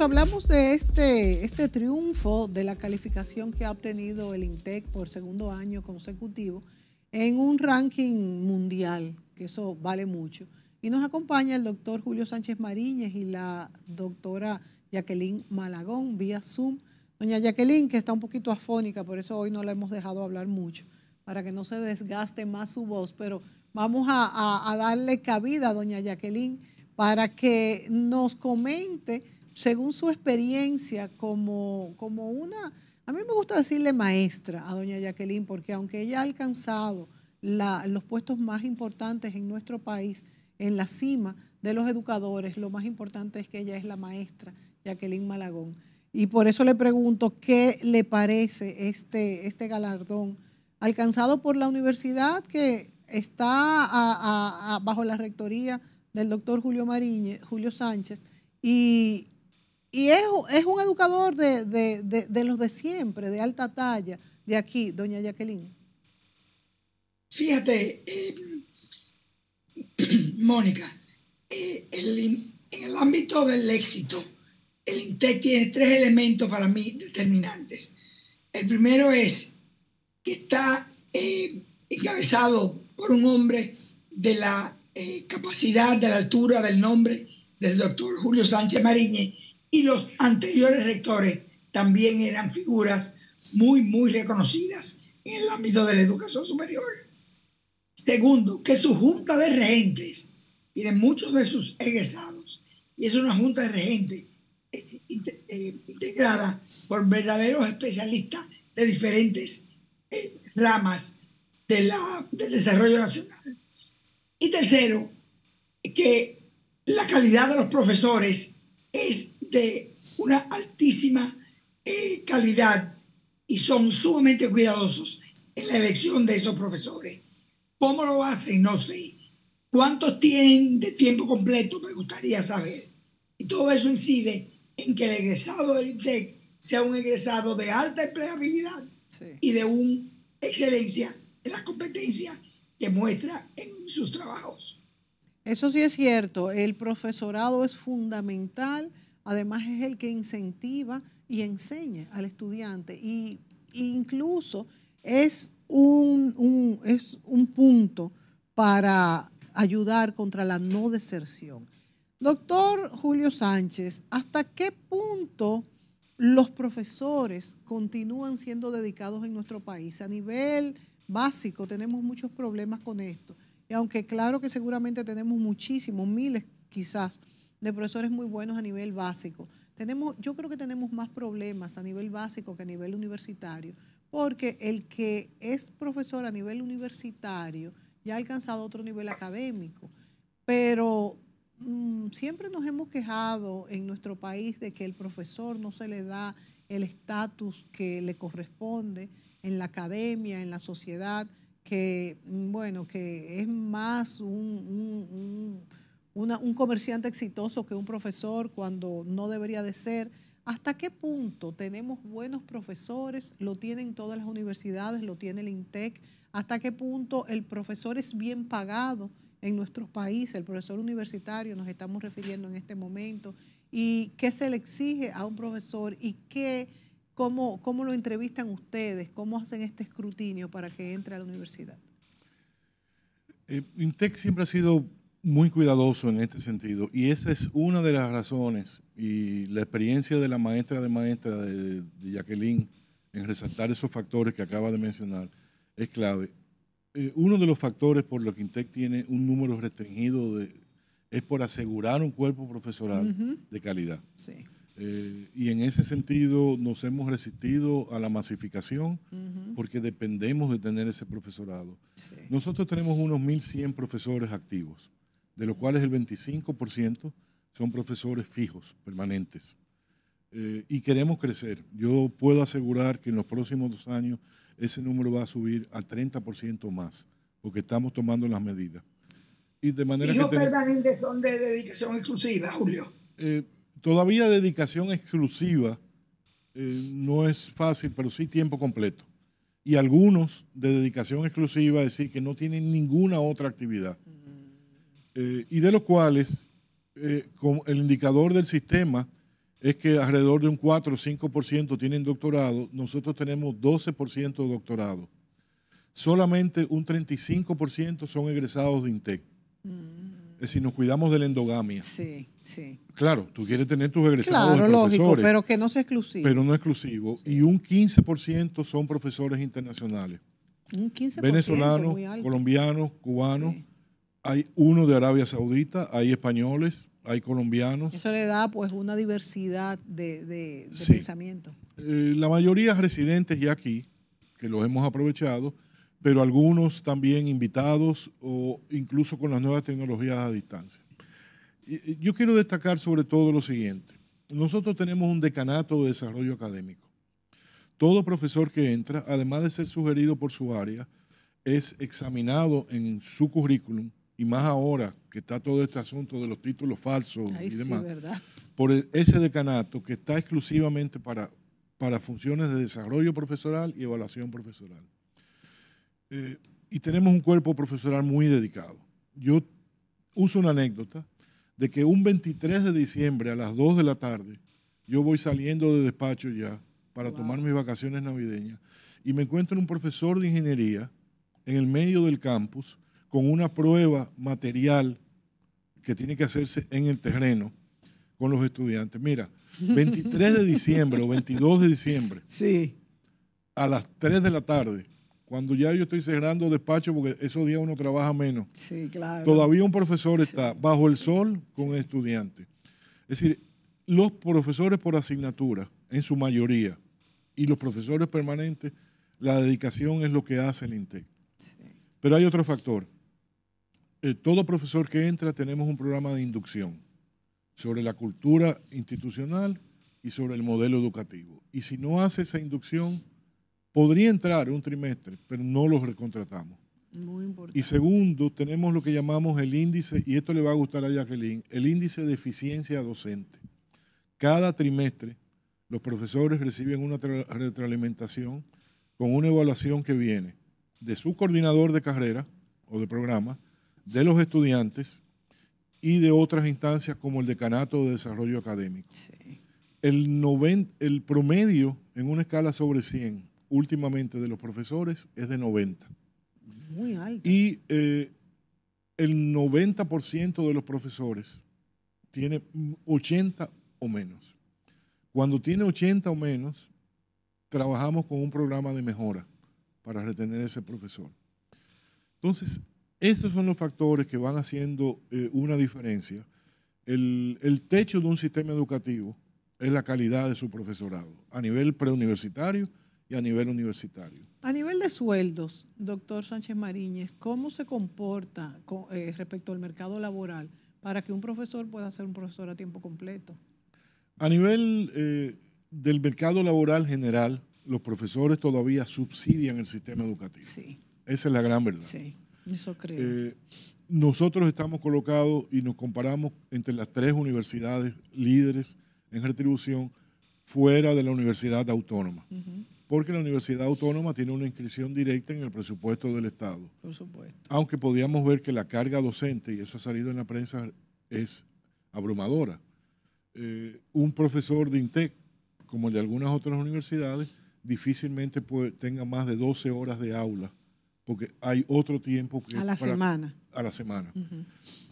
hablamos de este, este triunfo de la calificación que ha obtenido el INTEC por segundo año consecutivo en un ranking mundial, que eso vale mucho. Y nos acompaña el doctor Julio Sánchez Mariñez y la doctora Jacqueline Malagón vía Zoom. Doña Jacqueline, que está un poquito afónica, por eso hoy no la hemos dejado hablar mucho, para que no se desgaste más su voz, pero vamos a, darle cabida a doña Jacqueline para que nos comente según su experiencia como, como una, a mí me gusta decirle maestra a doña Jacqueline, porque aunque ella ha alcanzado los puestos más importantes en nuestro país, en la cima de los educadores, lo más importante es que ella es la maestra, Jacqueline Malagón. Y por eso le pregunto, ¿qué le parece este, este galardón alcanzado por la universidad que está bajo la rectoría del doctor Julio, Mariñe, Julio Sánchez y y es, un educador de, los de siempre, de alta talla, de aquí, doña Jacqueline. Fíjate, eh, Mónica, eh, en el ámbito del éxito, el INTEC tiene tres elementos para mí determinantes. El primero es que está eh, encabezado por un hombre de la capacidad, de la altura, del nombre del doctor Julio Sánchez Mariñez, y los anteriores rectores también eran figuras muy, muy reconocidas en el ámbito de la educación superior. Segundo, que su junta de regentes tiene muchos de sus egresados y es una junta de regentes eh, eh, integrada por verdaderos especialistas de diferentes eh, ramas del desarrollo nacional. Y tercero, que la calidad de los profesores es de una altísima eh, calidad y son sumamente cuidadosos en la elección de esos profesores. ¿Cómo lo hacen? No sé. ¿Cuántos tienen de tiempo completo? Me gustaría saber. Y todo eso incide en que el egresado del INTEC sea un egresado de alta empleabilidad y de una excelencia en las competencias que muestra en sus trabajos. Eso sí es cierto, el profesorado es fundamental además es el que incentiva y enseña al estudiante. Y, incluso es un, es un punto para ayudar contra la no deserción. Doctor Julio Sánchez, ¿hasta qué punto los profesores continúan siendo dedicados en nuestro país? A nivel básico tenemos muchos problemas con esto. Y aunque claro que seguramente tenemos muchísimos, miles quizás de profesores muy buenos a nivel básico. Tenemos, yo creo que tenemos más problemas a nivel básico que a nivel universitario, porque el que es profesor a nivel universitario ya ha alcanzado otro nivel académico, pero mm, siempre nos hemos quejado en nuestro país de que el profesor no se le da el estatus que le corresponde en la academia, en la sociedad, que mm, bueno, que es más un un comerciante exitoso que un profesor cuando no debería de ser. ¿Hasta qué punto tenemos buenos profesores? Lo tienen todas las universidades, lo tiene el INTEC. ¿Hasta qué punto el profesor es bien pagado en nuestros países? El profesor universitario nos estamos refiriendo en este momento. ¿Y qué se le exige a un profesor? ¿Y qué, cómo, lo entrevistan ustedes? ¿Cómo hacen este escrutinio para que entre a la universidad? Eh, INTEC siempre ha sido muy cuidadoso en este sentido. Y esa es una de las razones y la experiencia de la maestra de maestra de, Jacqueline en resaltar esos factores que acaba de mencionar es clave. Eh, uno de los factores por los que Intec tiene un número restringido de, es por asegurar un cuerpo profesoral de calidad. Eh, y en ese sentido nos hemos resistido a la masificación porque dependemos de tener ese profesorado. Nosotros tenemos unos 1.100 profesores activos de los cuales el 25% son profesores fijos, permanentes. Eh, y queremos crecer. Yo puedo asegurar que en los próximos dos años ese número va a subir al 30% más, porque estamos tomando las medidas. Y de manera que son de dedicación exclusiva, Julio? Eh, todavía dedicación exclusiva eh, no es fácil, pero sí tiempo completo. Y algunos de dedicación exclusiva, es decir, que no tienen ninguna otra actividad. Eh, y de los cuales eh, el indicador del sistema es que alrededor de un 4 o 5% tienen doctorado, nosotros tenemos 12% de doctorado. Solamente un 35% son egresados de INTEC. Es decir, nos cuidamos de la endogamia. Sí, sí. Claro, tú quieres tener tus egresados. Claro, de profesores, lógico, pero que no sea exclusivo. Pero no exclusivo. Y un 15% son profesores internacionales. Un 15%. Venezolanos, colombianos, cubanos. Hay uno de Arabia Saudita, hay españoles, hay colombianos. Eso le da pues una diversidad de, de, pensamiento. Eh, la mayoría residentes ya aquí, que los hemos aprovechado, pero algunos también invitados o incluso con las nuevas tecnologías a distancia. Yo quiero destacar sobre todo lo siguiente. Nosotros tenemos un decanato de desarrollo académico. Todo profesor que entra, además de ser sugerido por su área, es examinado en su currículum y más ahora que está todo este asunto de los títulos falsos y demás, por e-, ese decanato que está exclusivamente para, para funciones de desarrollo profesoral y evaluación profesoral. Eh, y tenemos un cuerpo profesoral muy dedicado. Yo uso una anécdota de que un 23 de diciembre a las 2 de la tarde, yo voy saliendo de despacho ya para tomar mis vacaciones navideñas y me encuentro en un profesor de ingeniería en el medio del campus con una prueba material que tiene que hacerse en el terreno con los estudiantes. Mira, 23 de diciembre o 22 de diciembre, sí. a las 3 de la tarde, cuando ya yo estoy cerrando despacho porque esos días uno trabaja menos, sí, claro. todavía un profesor está bajo el sol con el estudiante. Es decir, los profesores por asignatura, en su mayoría, y los profesores permanentes, la dedicación es lo que hace el INTEC. Pero hay otro factor. Eh, todo profesor que entra tenemos un programa de inducción sobre la cultura institucional y sobre el modelo educativo. Y si no hace esa inducción, podría entrar un trimestre, pero no los recontratamos. Muy importante. Y segundo, tenemos lo que llamamos el índice, y esto le va a gustar a Jacqueline, el índice de eficiencia docente. Cada trimestre los profesores reciben una retroalimentación con una evaluación que viene de su coordinador de carrera o de programa, de los estudiantes y de otras instancias como el Decanato de Desarrollo Académico. El, el promedio en una escala sobre 100 últimamente de los profesores es de 90. Muy alto. Y eh, el 90% de los profesores tiene 80 o menos. Cuando tiene 80 o menos, trabajamos con un programa de mejora para retener ese profesor. Entonces, esos son los factores que van haciendo eh, una diferencia. El, techo de un sistema educativo es la calidad de su profesorado, a nivel preuniversitario y a nivel universitario. A nivel de sueldos, doctor Sánchez Mariñez, ¿cómo se comporta eh, respecto al mercado laboral para que un profesor pueda ser un profesor a tiempo completo? A nivel eh, del mercado laboral general, los profesores todavía subsidian el sistema educativo. Sí. Esa es la gran verdad. Sí. Eh, nosotros estamos colocados y nos comparamos entre las tres universidades líderes en retribución fuera de la universidad autónoma. Porque la universidad autónoma tiene una inscripción directa en el presupuesto del Estado. Por supuesto. Aunque podíamos ver que la carga docente, y eso ha salido en la prensa, es abrumadora. Eh, un profesor de INTEC, como el de algunas otras universidades, difícilmente tenga más de 12 horas de aula porque hay otro tiempo que... A la semana. A la semana,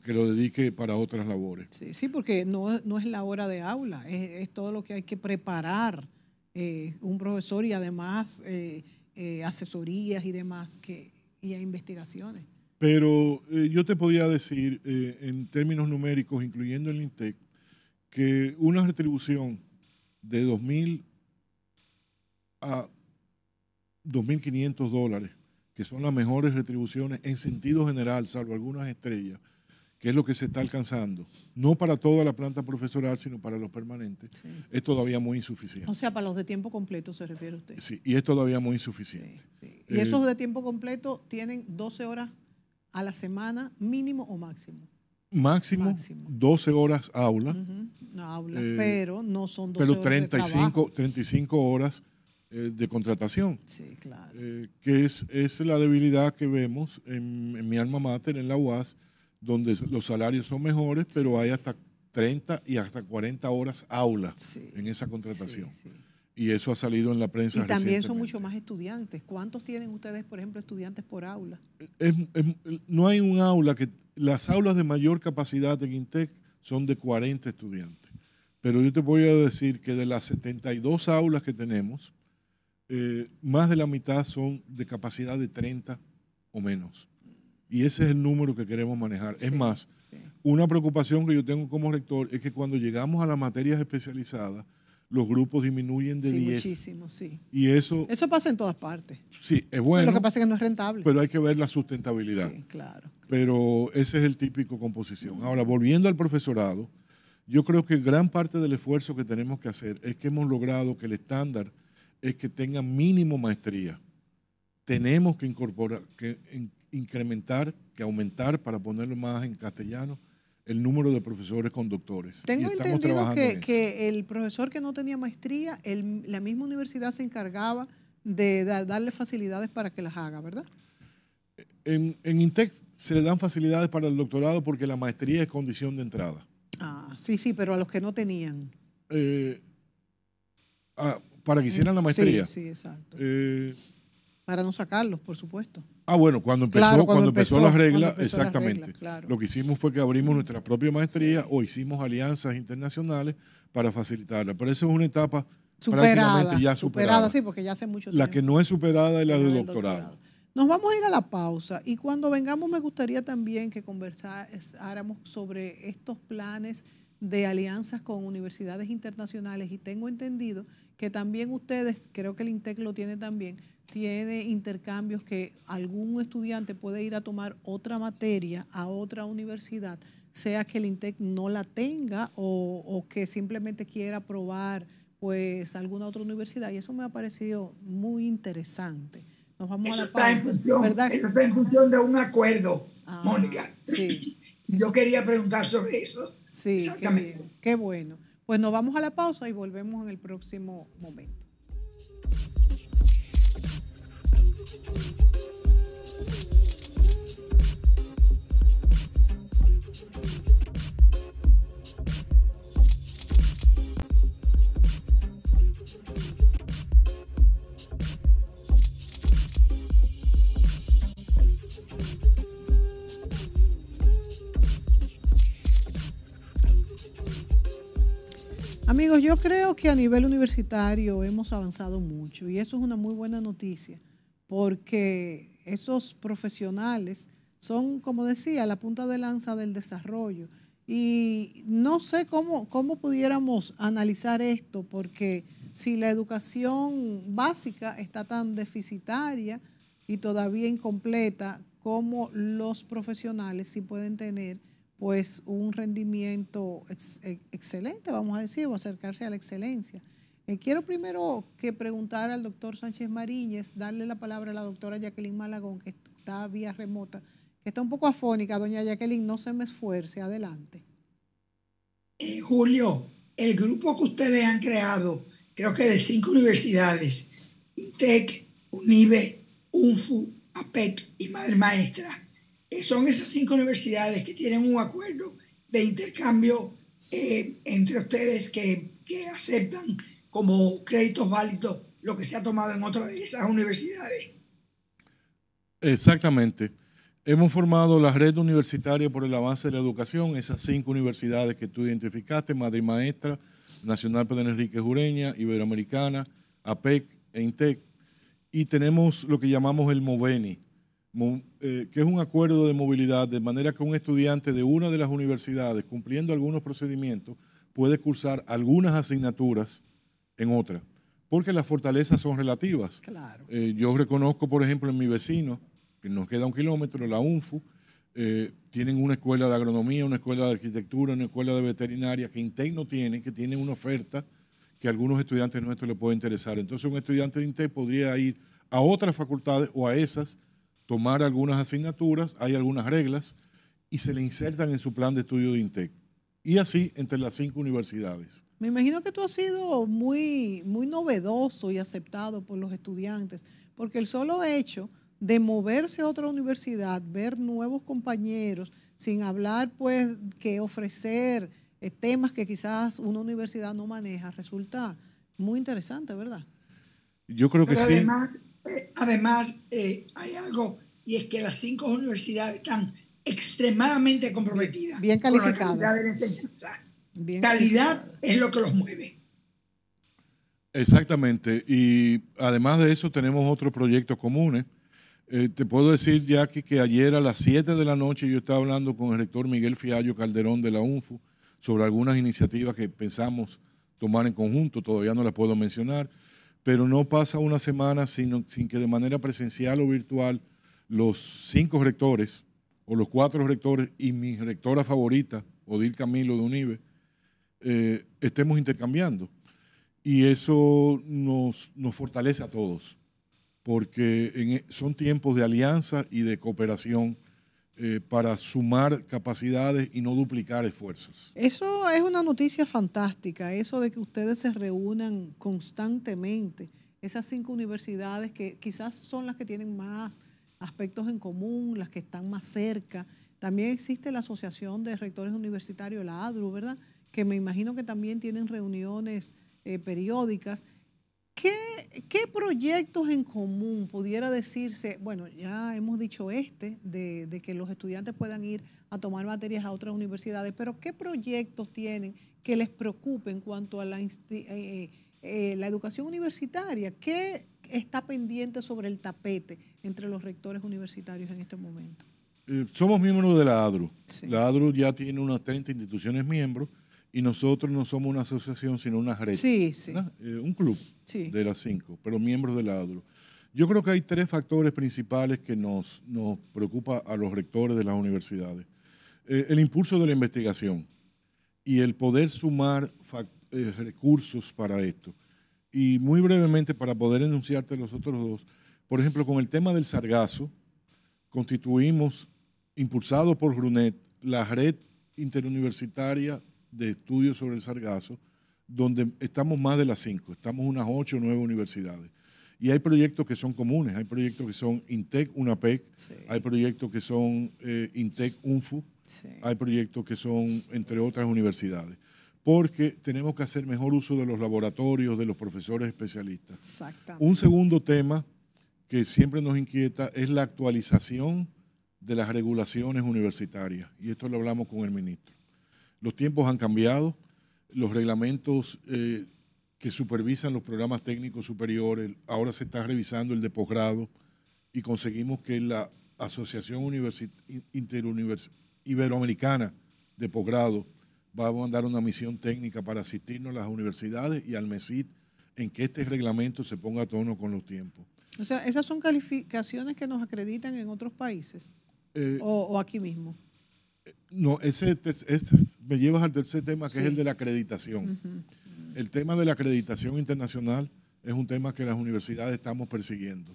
que lo dedique para otras labores. Sí, sí porque no, es la hora de aula, es, todo lo que hay que preparar eh, un profesor y además eh, eh, asesorías y demás, que, y investigaciones. Pero yo te podía decir, en términos numéricos, incluyendo el INTEC, que una retribución de 2.000 a 2.500 dólares que son las mejores retribuciones en sentido general, salvo algunas estrellas, que es lo que se está alcanzando, no para toda la planta profesoral, sino para los permanentes, es todavía muy insuficiente. O sea, para los de tiempo completo se refiere usted. Sí, y es todavía muy insuficiente. Y eh, esos de tiempo completo tienen 12 horas a la semana, mínimo o máximo. Máximo, 12 horas aula. no, aula eh, pero no son 12 pero 35, horas 35 horas eh, de contratación. Sí, claro. Eh, que es, es, la debilidad que vemos en, mi alma mater, en la UAS, donde los salarios son mejores, pero hay hasta 30 y hasta 40 horas aula en esa contratación. Y eso ha salido en la prensa. Y también son mucho más estudiantes. ¿Cuántos tienen ustedes, por ejemplo, estudiantes por aula? no hay un aula que... Las aulas de mayor capacidad de Intec son de 40 estudiantes. Pero yo te voy a decir que de las 72 aulas que tenemos, eh, más de la mitad son de capacidad de 30 o menos. Y ese es el número que queremos manejar. es más, una preocupación que yo tengo como rector es que cuando llegamos a las materias especializadas, los grupos disminuyen de sí, 10. Muchísimo, sí. Y eso... Eso pasa en todas partes. Sí, es bueno. lo que pasa es que no es rentable. Pero hay que ver la sustentabilidad. Sí, claro. Pero ese es el típico composición. Ahora, volviendo al profesorado, yo creo que gran parte del esfuerzo que tenemos que hacer es que hemos logrado que el estándar es que tenga mínimo maestría. Tenemos que incorporar, que incrementar, que aumentar, para ponerlo más en castellano, el número de profesores conductores. Tengo entendido que, que, el profesor que no tenía maestría, el, la misma universidad se encargaba de darle facilidades para que las haga, ¿verdad? En, INTEC se le dan facilidades para el doctorado porque la maestría es condición de entrada. Ah, sí, sí, pero a los que no tenían. Eh, ah, para que hicieran la maestría. Sí, sí, exacto. Eh, para no sacarlos, por supuesto. Ah, bueno, cuando empezó, cuando, empezó, las reglas, exactamente. Lo que hicimos fue que abrimos nuestra propia maestría o hicimos alianzas internacionales para facilitarla. Pero eso es una etapa prácticamente ya superada. sí, porque ya hace mucho tiempo. La que no es superada es la del doctorado. doctorado. Nos vamos a ir a la pausa y cuando vengamos me gustaría también que conversáramos sobre estos planes de alianzas con universidades internacionales y tengo entendido que también ustedes, creo que el INTEC lo tiene también, tiene intercambios que algún estudiante puede ir a tomar otra materia a otra universidad, sea que el INTEC no la tenga o, que simplemente quiera probar pues alguna otra universidad. Y eso me ha parecido muy interesante. Nos vamos a la está en función, de un acuerdo, ah, Mónica. Yo quería preguntar sobre eso. Sí, qué bueno. Pues nos vamos a la pausa y volvemos en el próximo momento. yo creo que a nivel universitario hemos avanzado mucho y eso es una muy buena noticia porque esos profesionales son, como decía, la punta de lanza del desarrollo. Y no sé cómo, pudiéramos analizar esto, porque si la educación básica está tan deficitaria y todavía incompleta, como los profesionales sí pueden tener pues un rendimiento e, excelente, vamos a decir, o acercarse a la excelencia. Eh, quiero primero que preguntar al doctor Sánchez Mariñez, darle la palabra a la doctora Jacqueline Malagón, que está vía remota, que está un poco afónica. Doña Jacqueline, no se me esfuerce, adelante. Eh, Julio, el grupo que ustedes han creado, creo que de cinco universidades, INTEC, UNIBE, UNFU, APEC y Madre Maestra, son esas cinco universidades que tienen un acuerdo de intercambio eh, entre ustedes que, aceptan como créditos válidos lo que se ha tomado en otras de esas universidades. Exactamente. Hemos formado la red universitaria por el avance de la educación, esas cinco universidades que tú identificaste, Madre Maestra, Nacional Pedro Enrique Jureña, Iberoamericana, APEC e INTEC. E e y tenemos lo que llamamos el MOVENI, eh, que es un acuerdo de movilidad, de manera que un estudiante de una de las universidades, cumpliendo algunos procedimientos, puede cursar algunas asignaturas en otra, porque las fortalezas son relativas. Eh, yo reconozco, por ejemplo, en mi vecino, que nos queda un kilómetro, la UNFU, eh, tienen una escuela de agronomía, una escuela de arquitectura, una escuela de veterinaria, que Intec no tiene, que tiene una oferta que a algunos estudiantes nuestros les puede interesar. Entonces un estudiante de Intec podría ir a otras facultades o a esas tomar algunas asignaturas, hay algunas reglas y se le insertan en su plan de estudio de INTEC. Y así entre las cinco universidades. Me imagino que tú has sido muy, muy novedoso y aceptado por los estudiantes, porque el solo hecho de moverse a otra universidad, ver nuevos compañeros, sin hablar pues que ofrecer eh, temas que quizás una universidad no maneja, resulta muy interesante, ¿verdad? Yo creo que sí. Además, eh, hay algo, y es que las cinco universidades están extremadamente comprometidas. Bien calificadas. calidad es lo que los mueve. Exactamente. Y además de eso, tenemos otros proyectos comunes. Eh, te puedo decir, Jackie, que ayer a las 7 de la noche yo estaba hablando con el rector Miguel Fiallo Calderón de la UNFU sobre algunas iniciativas que pensamos tomar en conjunto, todavía no las puedo mencionar pero no pasa una semana sin, que de manera presencial o virtual los cinco rectores o los cuatro rectores y mi rectora favorita, Odil Camilo de Unive, eh, estemos intercambiando. Y eso nos, fortalece a todos, porque e, son tiempos de alianza y de cooperación eh, para sumar capacidades y no duplicar esfuerzos. Eso es una noticia fantástica, eso de que ustedes se reúnan constantemente, esas cinco universidades que quizás son las que tienen más aspectos en común, las que están más cerca. También existe la Asociación de Rectores Universitarios, la ADRU, ¿verdad? Que me imagino que también tienen reuniones eh, periódicas. ¿Qué, proyectos en común pudiera decirse? Bueno, ya hemos dicho este, de, que los estudiantes puedan ir a tomar materias a otras universidades, pero ¿qué proyectos tienen que les preocupen en cuanto a eh, eh, eh, la, educación universitaria? ¿Qué está pendiente sobre el tapete entre los rectores universitarios en este momento? somos miembros de la ADRU. La ADRU ya tiene unas 30 instituciones miembros y nosotros no somos una asociación, sino una red. Sí, sí. Eh, un club de las cinco, pero miembros del ADRO. Yo creo que hay tres factores principales que nos, nos preocupa a los rectores de las universidades. Eh, el impulso de la investigación y el poder sumar eh, recursos para esto. Y muy brevemente, para poder enunciarte los otros dos, por ejemplo, con el tema del sargazo, constituimos, impulsado por Grunet, la red interuniversitaria de estudios sobre el sargazo, donde estamos más de las cinco, estamos unas ocho o nueve universidades. Y hay proyectos que son comunes, hay proyectos que son INTEC, UNAPEC, hay proyectos que son eh, INTEC, UNFU, hay proyectos que son entre otras universidades. Porque tenemos que hacer mejor uso de los laboratorios, de los profesores especialistas. Un segundo tema que siempre nos inquieta es la actualización de las regulaciones universitarias. Y esto lo hablamos con el ministro. Los tiempos han cambiado, los reglamentos eh, que supervisan los programas técnicos superiores, ahora se está revisando el de posgrado y conseguimos que la Asociación Iberoamericana de Posgrado va a mandar una misión técnica para asistirnos a las universidades y al MESID en que este reglamento se ponga a tono con los tiempos. O sea, esas son calificaciones que nos acreditan en otros países eh, o aquí mismo. No, ese, me llevas al tercer tema, que es el de la acreditación. El tema de la acreditación internacional es un tema que las universidades estamos persiguiendo.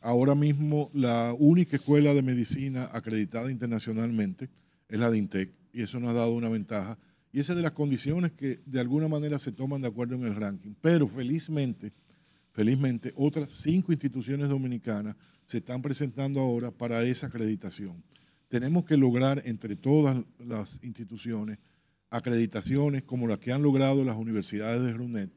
Ahora mismo la única escuela de medicina acreditada internacionalmente es la de INTEC y eso nos ha dado una ventaja. Y esa es de las condiciones que de alguna manera se toman de acuerdo en el ranking. Pero felizmente, felizmente, otras cinco instituciones dominicanas se están presentando ahora para esa acreditación tenemos que lograr entre todas las instituciones acreditaciones como las que han logrado las universidades de RUNET.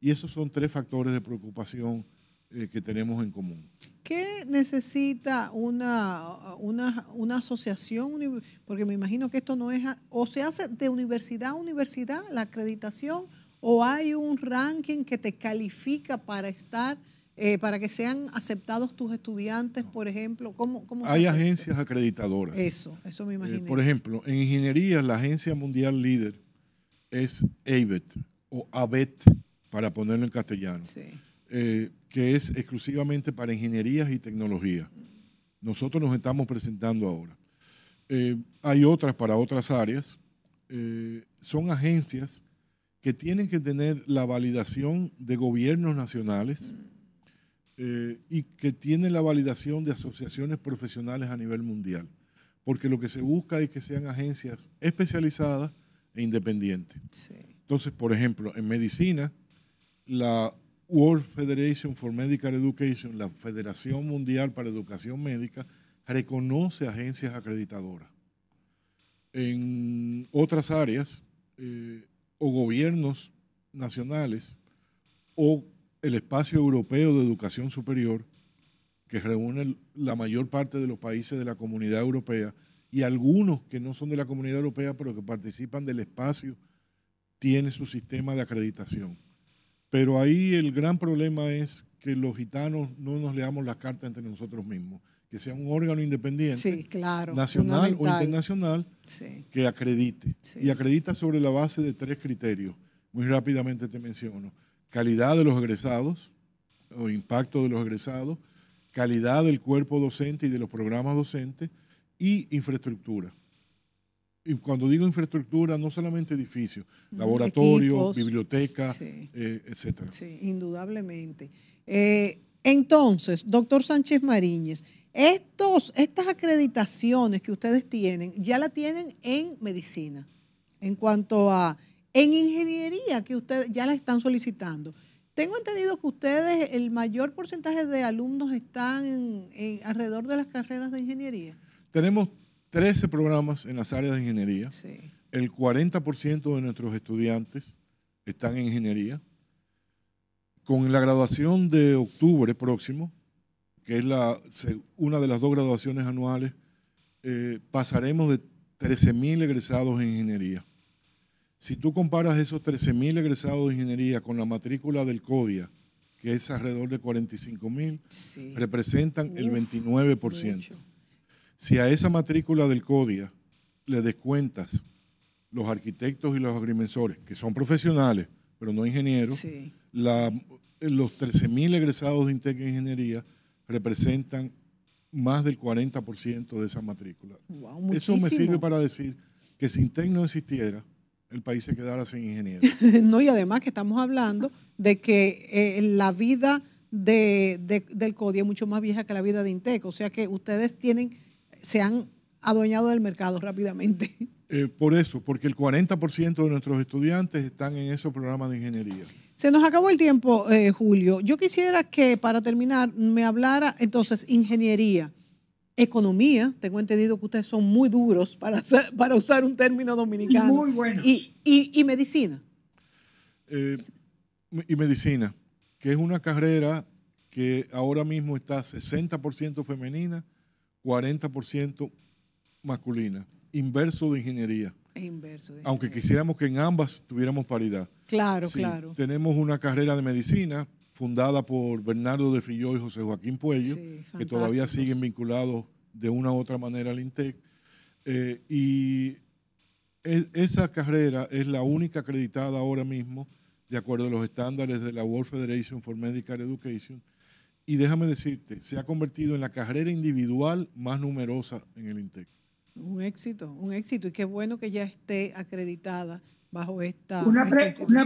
Y esos son tres factores de preocupación eh, que tenemos en común. ¿Qué necesita una, una, una, asociación? Porque me imagino que esto no es, o se hace de universidad a universidad la acreditación, o hay un ranking que te califica para estar eh, para que sean aceptados tus estudiantes, por ejemplo? ¿Cómo, cómo Hay agencias acreditadoras. Eso, eso me eh, imagino. por ejemplo, en ingeniería, la agencia mundial líder es ABET o ABET, para ponerlo en castellano, eh, que es exclusivamente para ingenierías y tecnología. Nosotros nos estamos presentando ahora. hay otras para otras áreas. son agencias que tienen que tener la validación de gobiernos nacionales. Eh, y que tiene la validación de asociaciones profesionales a nivel mundial, porque lo que se busca es que sean agencias especializadas e independientes. Entonces, por ejemplo, en medicina, la World Federation for Medical Education, la Federación Mundial para Educación Médica, reconoce agencias acreditadoras. En otras áreas, eh, o gobiernos nacionales, o el espacio europeo de educación superior, que reúne la mayor parte de los países de la comunidad europea y algunos que no son de la comunidad europea, pero que participan del espacio, tiene su sistema de acreditación. Pero ahí el gran problema es que los gitanos no nos leamos las cartas entre nosotros mismos, que sea un órgano independiente, claro, nacional o internacional, que acredite. Y acredita sobre la base de tres criterios. Muy rápidamente te menciono calidad de los egresados o impacto de los egresados, calidad del cuerpo docente y de los programas docentes y infraestructura. Y cuando digo infraestructura, no solamente edificios, laboratorios, biblioteca, eh, etc. Sí, indudablemente. Eh, entonces, doctor Sánchez Mariñez, estos, estas acreditaciones que ustedes tienen, ya la tienen en medicina, en cuanto a en ingeniería, que ustedes ya la están solicitando, tengo entendido que ustedes, el mayor porcentaje de alumnos están en, alrededor de las carreras de ingeniería. Tenemos 13 programas en las áreas de ingeniería. El 40% de nuestros estudiantes están en ingeniería. Con la graduación de octubre próximo, que es una de las dos graduaciones anuales, eh, pasaremos de 13.000 egresados en ingeniería. Si tú comparas esos 13.000 egresados de ingeniería con la matrícula del CODIA, que es alrededor de 45.000, representan el 29%. Si a esa matrícula del CODIA le descuentas los arquitectos y los agrimensores, que son profesionales, pero no ingenieros, la, los 13.000 egresados de Intec Ingeniería representan más del 40% de esa matrícula. Eso me sirve para decir que si Intec no existiera, el país se quedara sin ingenieros. no, y además que estamos hablando de que eh, la vida de, del CODI es mucho más vieja que la vida de Intec, o sea que ustedes tienen, se han adueñado del mercado rápidamente. Eh, por eso, porque el 40% de nuestros estudiantes están en esos programas de ingeniería. Se nos acabó el tiempo, eh, Julio. Yo quisiera que para terminar me hablara entonces ingeniería economía. Tengo entendido que ustedes son muy duros para, para usar un término dominicano. Muy buenos. Y, medicina. Eh, y medicina, que es una carrera que ahora mismo está 60% femenina, 40% masculina, inverso de ingeniería. Inverso de Aunque quisiéramos que en ambas tuviéramos paridad. Claro, claro. Tenemos una carrera de medicina, fundada por Bernardo de Filló y José Joaquín Puello, que todavía siguen vinculados de una u otra manera al INTEC. Eh, y e, esa carrera es la única acreditada ahora mismo, de acuerdo a los estándares de la World Federation for Medical Education. Y déjame decirte, se ha convertido en la carrera individual más numerosa en el INTEC. Un éxito, un éxito. Y qué bueno que ya esté acreditada bajo esta... Una,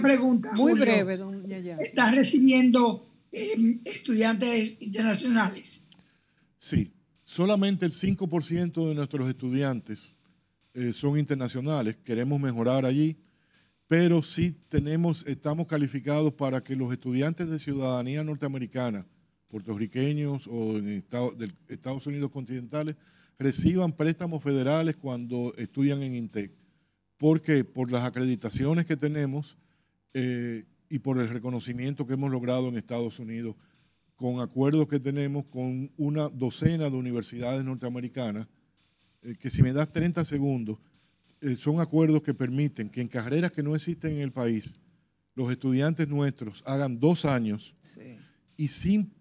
pregunta. Muy breve, don Yaya. ¿Estás recibiendo eh, estudiantes internacionales? Sí, solamente el 5% de nuestros estudiantes eh, son internacionales. Queremos mejorar allí, pero sí tenemos, estamos calificados para que los estudiantes de ciudadanía norteamericana, puertorriqueños o en Estados Unidos continentales, reciban préstamos federales cuando estudian en INTEC porque por las acreditaciones que tenemos eh, y por el reconocimiento que hemos logrado en Estados Unidos, con acuerdos que tenemos con una docena de universidades norteamericanas, eh, que si me das 30 segundos, eh, son acuerdos que permiten que en carreras que no existen en el país, los estudiantes nuestros hagan dos años y sin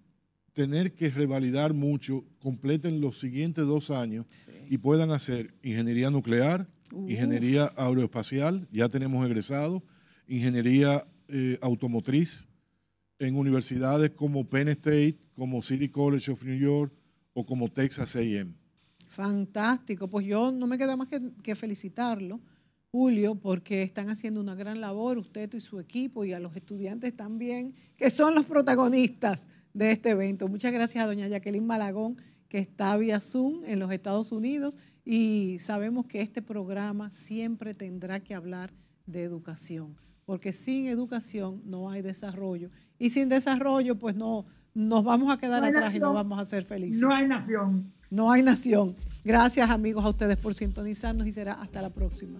tener que revalidar mucho, completen los siguientes dos años y puedan hacer ingeniería nuclear, ingeniería aeroespacial, ya tenemos egresado. ingeniería eh, automotriz en universidades como Penn State, como City College of New York o como Texas AM. Fantástico, pues yo no me queda más que, que felicitarlo. Julio, porque están haciendo una gran labor usted y su equipo y a los estudiantes también, que son los protagonistas de este evento. Muchas gracias a doña Jacqueline Malagón, que está vía Zoom en los Estados Unidos y sabemos que este programa siempre tendrá que hablar de educación, porque sin educación no hay desarrollo. Y sin desarrollo, pues no, nos vamos a quedar atrás y no vamos a ser felices. No hay nación. No hay nación. Gracias amigos a ustedes por sintonizarnos y será hasta la próxima.